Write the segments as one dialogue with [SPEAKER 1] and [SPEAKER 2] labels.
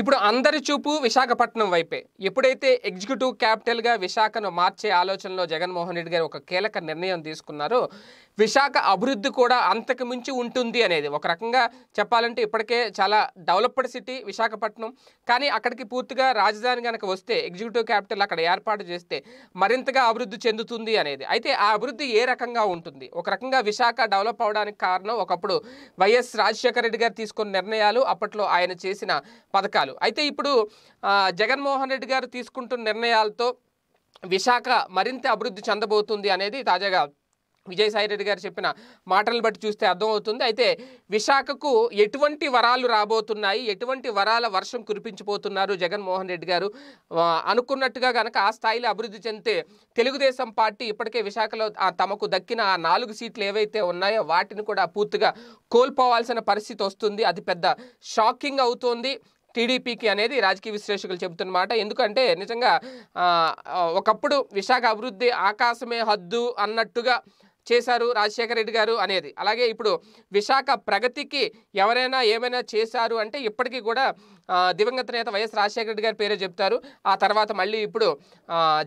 [SPEAKER 1] ఇప్పుడు అందరి చూపు విశాఖపట్నం వైపే ఎప్పుడైతే ఎగ్జిక్యూటివ్ క్యాపిటల్గా విశాఖను మార్చే ఆలోచనలో జగన్మోహన్ రెడ్డి గారు ఒక కీలక నిర్ణయం తీసుకున్నారో విశాఖ అభివృద్ధి కూడా అంతకుమించి ఉంటుంది అనేది ఒక రకంగా చెప్పాలంటే ఇప్పటికే చాలా డెవలప్డ్ సిటీ విశాఖపట్నం కానీ అక్కడికి పూర్తిగా రాజధాని కనుక వస్తే ఎగ్జిక్యూటివ్ క్యాపిటల్ అక్కడ ఏర్పాటు చేస్తే మరింతగా అభివృద్ధి చెందుతుంది అనేది అయితే ఆ అభివృద్ధి ఏ రకంగా ఉంటుంది ఒక రకంగా విశాఖ డెవలప్ అవడానికి కారణం ఒకప్పుడు వైఎస్ రాజశేఖర రెడ్డి గారు తీసుకున్న నిర్ణయాలు అప్పట్లో ఆయన చేసిన పథకాలు నిర్ణయాలు అయితే ఇప్పుడు జగన్మోహన్ రెడ్డి గారు తీసుకుంటున్న నిర్ణయాలతో విశాఖ మరింత అభివృద్ధి చెందబోతుంది అనేది తాజాగా విజయసాయిరెడ్డి గారు చెప్పిన మాటలను బట్టి చూస్తే అర్థమవుతుంది అయితే విశాఖకు ఎటువంటి వరాలు రాబోతున్నాయి ఎటువంటి వరాల వర్షం కురిపించిపోతున్నారు జగన్మోహన్ రెడ్డి గారు అనుకున్నట్టుగా కనుక ఆ స్థాయిలో అభివృద్ధి చెందితే తెలుగుదేశం పార్టీ ఇప్పటికే విశాఖలో తమకు దక్కిన ఆ నాలుగు సీట్లు ఏవైతే ఉన్నాయో వాటిని కూడా పూర్తిగా కోల్పోవాల్సిన పరిస్థితి వస్తుంది అది పెద్ద షాకింగ్ అవుతోంది టీడీపీకి అనేది రాజకీయ విశ్లేషకులు చెబుతున్నమాట ఎందుకంటే నిజంగా ఒకప్పుడు విశాఖ అభివృద్ధి ఆకాశమే హద్దు అన్నట్టుగా చేశారు రాజశేఖర రెడ్డి గారు అనేది అలాగే ఇప్పుడు విశాఖ ప్రగతికి ఎవరైనా ఏమైనా చేశారు అంటే ఇప్పటికీ కూడా దివంగత నేత వైఎస్ రాజశేఖర రెడ్డి గారి పేరే చెప్తారు ఆ తర్వాత మళ్ళీ ఇప్పుడు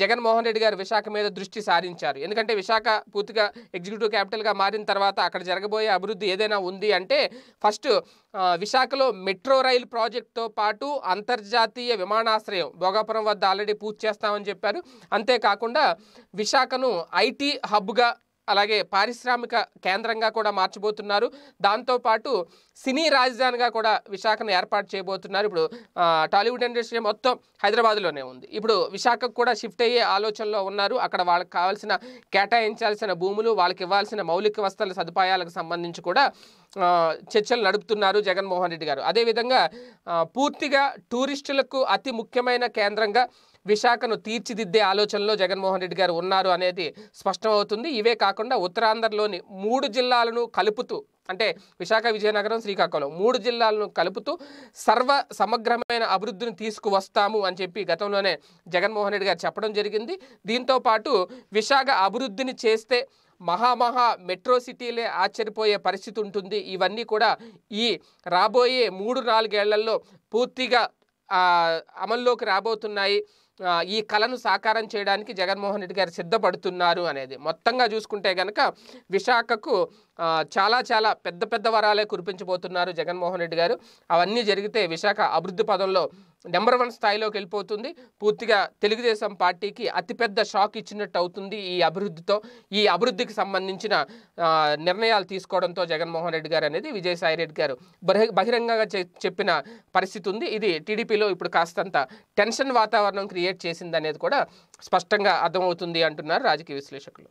[SPEAKER 1] జగన్మోహన్ రెడ్డి గారు విశాఖ మీద దృష్టి సారించారు ఎందుకంటే విశాఖ పూర్తిగా ఎగ్జిక్యూటివ్ క్యాపిటల్గా మారిన తర్వాత అక్కడ జరగబోయే అభివృద్ధి ఏదైనా ఉంది అంటే ఫస్ట్ విశాఖలో మెట్రో రైల్ ప్రాజెక్ట్తో పాటు అంతర్జాతీయ విమానాశ్రయం భోగాపురం వద్ద ఆల్రెడీ పూర్తి చేస్తామని చెప్పారు అంతేకాకుండా విశాఖను ఐటీ హబ్గా అలాగే పారిశ్రామిక కేంద్రంగా కూడా మార్చబోతున్నారు దాంతోపాటు సినీ రాజధానిగా కూడా విశాఖను ఏర్పాటు చేయబోతున్నారు ఇప్పుడు టాలీవుడ్ ఇండస్ట్రీ మొత్తం హైదరాబాద్లోనే ఉంది ఇప్పుడు విశాఖకు కూడా షిఫ్ట్ అయ్యే ఆలోచనలో ఉన్నారు అక్కడ వాళ్ళకి కావాల్సిన కేటాయించాల్సిన భూములు వాళ్ళకి ఇవ్వాల్సిన మౌలిక వస్తువుల సదుపాయాలకు సంబంధించి కూడా చర్చలు నడుపుతున్నారు జగన్మోహన్ రెడ్డి గారు అదేవిధంగా పూర్తిగా టూరిస్టులకు అతి ముఖ్యమైన కేంద్రంగా విశాఖను తీర్చిదిద్దే ఆలోచనలో జగన్మోహన్ రెడ్డి గారు ఉన్నారు అనేది స్పష్టమవుతుంది ఇవే కాకుండా ఉత్తరాంధ్రలోని మూడు జిల్లాలను కలుపుతూ అంటే విశాఖ విజయనగరం శ్రీకాకుళం మూడు జిల్లాలను కలుపుతూ సర్వ సమగ్రమైన అభివృద్ధిని తీసుకువస్తాము అని చెప్పి గతంలోనే జగన్మోహన్ రెడ్డి గారు చెప్పడం జరిగింది దీంతోపాటు విశాఖ అభివృద్ధిని చేస్తే మహామహా మెట్రో సిటీలే ఆశ్చర్యపోయే పరిస్థితి ఉంటుంది ఇవన్నీ కూడా ఈ రాబోయే మూడు నాలుగేళ్లలో పూర్తిగా అమల్లోకి రాబోతున్నాయి ఈ కళను సాకారం చేయడానికి జగన్మోహన్ రెడ్డి గారు సిద్ధపడుతున్నారు అనేది మొత్తంగా చూసుకుంటే కనుక విశాఖకు చాలా చాలా పెద్ద పెద్ద వరాలే కురిపించబోతున్నారు జగన్మోహన్ రెడ్డి గారు అవన్నీ జరిగితే విశాఖ అభివృద్ధి పదంలో నెంబర్ వన్ స్థాయిలోకి వెళ్ళిపోతుంది పూర్తిగా తెలుగుదేశం పార్టీకి అతిపెద్ద షాక్ ఇచ్చినట్టు అవుతుంది ఈ అభివృద్ధితో ఈ అభివృద్ధికి సంబంధించిన నిర్ణయాలు తీసుకోవడంతో జగన్మోహన్ రెడ్డి గారు అనేది విజయసాయి రెడ్డి గారు బహిరంగంగా చెప్పిన పరిస్థితి ఉంది ఇది టీడీపీలో ఇప్పుడు కాస్తంత టెన్షన్ వాతావరణం క్రియేట్ చేసింది అనేది కూడా స్పష్టంగా అర్థమవుతుంది అంటున్నారు రాజకీయ విశ్లేషకులు